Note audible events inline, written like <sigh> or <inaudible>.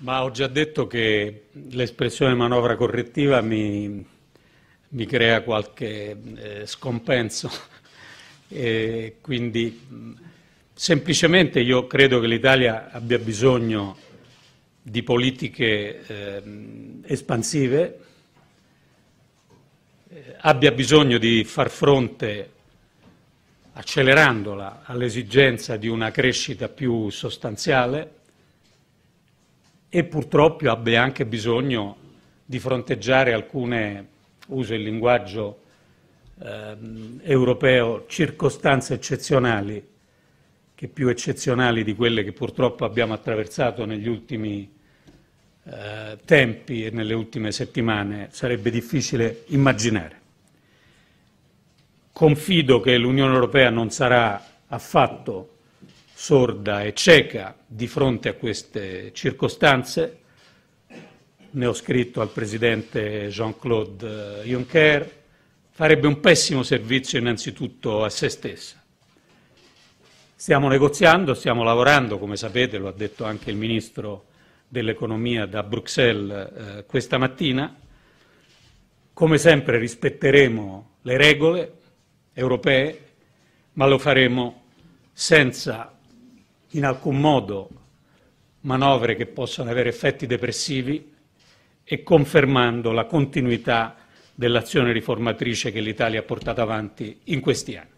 Ma ho già detto che l'espressione manovra correttiva mi, mi crea qualche eh, scompenso, <laughs> e quindi semplicemente io credo che l'Italia abbia bisogno di politiche ehm, eh, espansive, abbia bisogno di far fronte, accelerandola, all'esigenza di una crescita più sostanziale, e purtroppo abbia anche bisogno di fronteggiare alcune, uso il linguaggio eh, europeo, circostanze eccezionali, che più eccezionali di quelle che purtroppo abbiamo attraversato negli ultimi eh, tempi e nelle ultime settimane, sarebbe difficile immaginare. Confido che l'Unione Europea non sarà affatto sorda e cieca di fronte a queste circostanze. Ne ho scritto al presidente Jean-Claude eh, Juncker, farebbe un pessimo servizio innanzitutto a se stessa. Stiamo negoziando, stiamo lavorando, come sapete, lo ha detto anche il Ministro dell'Economia da Bruxelles eh, questa mattina. Come sempre rispetteremo le regole europee, ma lo faremo senza in alcun modo manovre che possano avere effetti depressivi e confermando la continuità dell'azione riformatrice che l'Italia ha portato avanti in questi anni.